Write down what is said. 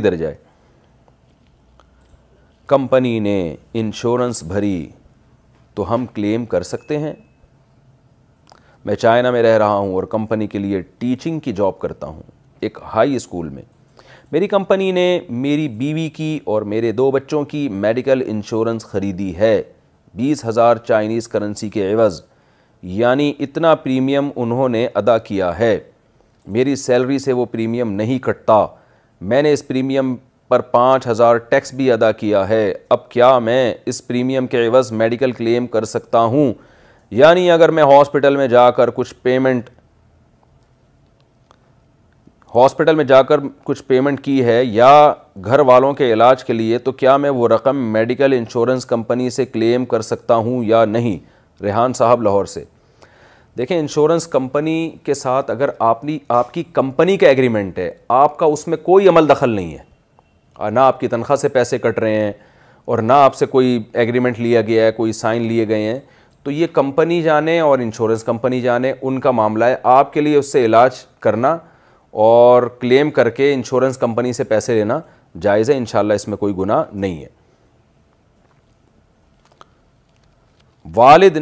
दर्ज जाए कंपनी ने इंश्योरेंस भरी तो हम क्लेम कर सकते हैं मैं चाइना में रह रहा हूं और कंपनी के लिए टीचिंग की जॉब करता हूं एक हाई स्कूल में मेरी कंपनी ने मेरी बीवी की और मेरे दो बच्चों की मेडिकल इंश्योरेंस ख़रीदी है बीस हज़ार चाइनीज़ करेंसी के एवज़ यानी इतना प्रीमियम उन्होंने अदा किया है मेरी सैलरी से वो प्रीमियम नहीं कटता मैंने इस प्रीमियम पर पाँच हज़ार टैक्स भी अदा किया है अब क्या मैं इस प्रीमियम के एवज़ मेडिकल क्लेम कर सकता हूँ यानी अगर मैं हॉस्पिटल में जाकर कुछ पेमेंट हॉस्पिटल में जाकर कुछ पेमेंट की है या घर वालों के इलाज के लिए तो क्या मैं वो रकम मेडिकल इंश्योरेंस कंपनी से क्लेम कर सकता हूँ या नहीं रेहान साहब लाहौर से देखें इंश्योरेंस कंपनी के साथ अगर आपनी आपकी कंपनी का एग्रीमेंट है आपका उसमें कोई अमल दखल नहीं है ना आपकी तनख्वाह से पैसे कट रहे हैं और ना आपसे कोई एग्रीमेंट लिया गया है कोई साइन लिए गए हैं तो ये कंपनी जाने और इंश्योरेंस कंपनी जाने उनका मामला है आपके लिए उससे इलाज करना और क्लेम करके इंश्योरेंस कंपनी से पैसे लेना जायज़ है इन इसमें कोई गुनाह नहीं है वालिद ने